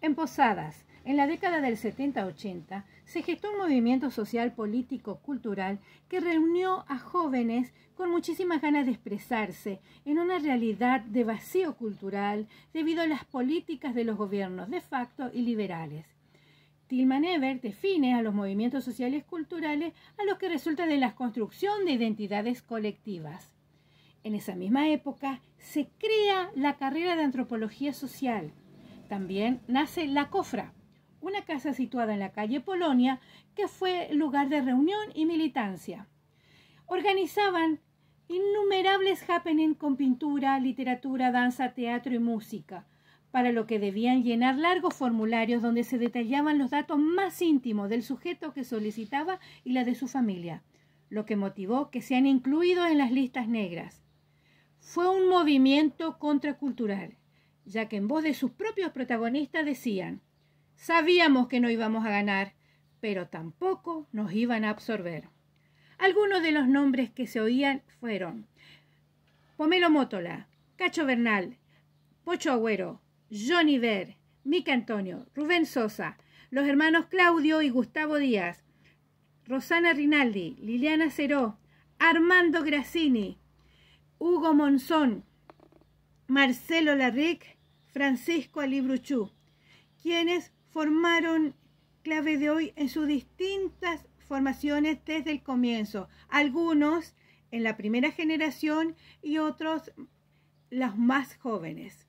En Posadas, en la década del 70-80, se gestó un movimiento social, político, cultural que reunió a jóvenes con muchísimas ganas de expresarse en una realidad de vacío cultural debido a las políticas de los gobiernos de facto y liberales. Tilman Ever define a los movimientos sociales culturales a los que resulta de la construcción de identidades colectivas. En esa misma época se crea la carrera de antropología social, también nace La Cofra, una casa situada en la calle Polonia que fue lugar de reunión y militancia. Organizaban innumerables happenings con pintura, literatura, danza, teatro y música, para lo que debían llenar largos formularios donde se detallaban los datos más íntimos del sujeto que solicitaba y la de su familia, lo que motivó que sean incluidos en las listas negras. Fue un movimiento contracultural ya que en voz de sus propios protagonistas decían, sabíamos que no íbamos a ganar, pero tampoco nos iban a absorber. Algunos de los nombres que se oían fueron Pomelo Mótola, Cacho Bernal, Pocho Agüero, Johnny Ver, Mica Antonio, Rubén Sosa, los hermanos Claudio y Gustavo Díaz, Rosana Rinaldi, Liliana Ceró, Armando Grassini, Hugo Monzón, Marcelo Larric Francisco Alibruchú, quienes formaron clave de hoy en sus distintas formaciones desde el comienzo, algunos en la primera generación y otros los más jóvenes.